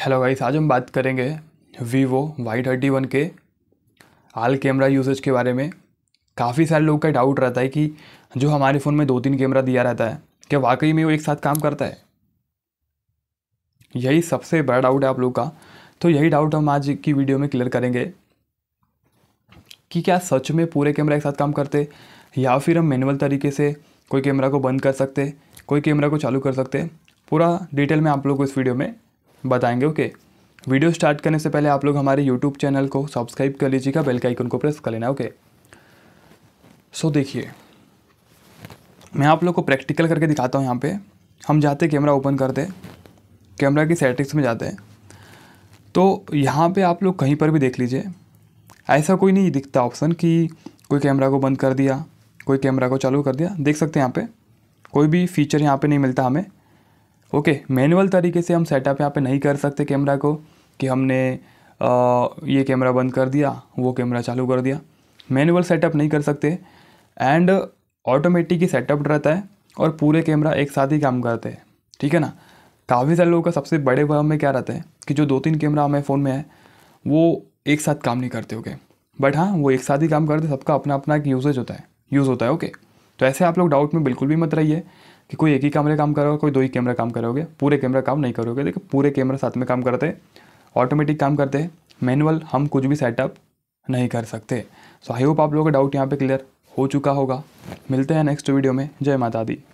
hello guys आज हम बात करेंगे वीवो वाई थर्टी वन के आल कैमरा यूसेज के बारे में काफ़ी सारे लोग का डाउट रहता है कि जो हमारे फ़ोन में दो तीन कैमरा दिया रहता है क्या वाकई में वो एक साथ काम करता है यही सबसे बड़ा डाउट है आप लोग का तो यही डाउट हम आज की वीडियो में क्लियर करेंगे कि क्या सच में पूरे कैमरा एक साथ काम करते या फिर हम मैनुअल तरीके से कोई कैमरा को बंद कर सकते कोई कैमरा को चालू कर सकते पूरा डिटेल में आप लोग को इस वीडियो में बताएंगे ओके वीडियो स्टार्ट करने से पहले आप लोग हमारे यूट्यूब चैनल को सब्सक्राइब कर लीजिएगा बेल के आइकन को प्रेस कर लेना ओके सो देखिए मैं आप लोग को प्रैक्टिकल करके दिखाता हूँ यहाँ पे हम जाते कैमरा ओपन करते कैमरा की सेटिंग्स में जाते हैं तो यहाँ पे आप लोग कहीं पर भी देख लीजिए ऐसा कोई नहीं दिखता ऑप्शन कि कोई कैमरा को बंद कर दिया कोई कैमरा को चालू कर दिया देख सकते हैं यहाँ पे कोई भी फीचर यहाँ पे नहीं मिलता हमें ओके मैनुअल तरीके से हम सेटअप यहाँ पे नहीं कर सकते कैमरा को कि हमने आ, ये कैमरा बंद कर दिया वो कैमरा चालू कर दिया मैनुअल सेटअप नहीं कर सकते एंड ऑटोमेटिक ही सेटअप रहता है और पूरे कैमरा एक साथ ही काम करते हैं ठीक है ना काफ़ी सारे लोगों का सबसे बड़े भ्रम में क्या रहता है कि जो दो तीन कैमरा हमें फ़ोन में है वो एक साथ काम नहीं करते ओके बट हाँ वो एक साथ ही काम करते सबका अपना अपना एक यूजेज होता है यूज़ होता है ओके तो ऐसे आप लोग डाउट में बिल्कुल भी मत रहिए कि कोई एक ही कैमरे काम करोगे कोई दो ही कैमरा काम करोगे पूरे कैमरा काम नहीं करोगे देखिए पूरे कैमरा साथ में काम करते हैं ऑटोमेटिक काम करते हैं मैनुअल हम कुछ भी सेटअप नहीं कर सकते सो आई होप आप लोगों का डाउट यहाँ पे क्लियर हो चुका होगा मिलते हैं नेक्स्ट वीडियो में जय माता दी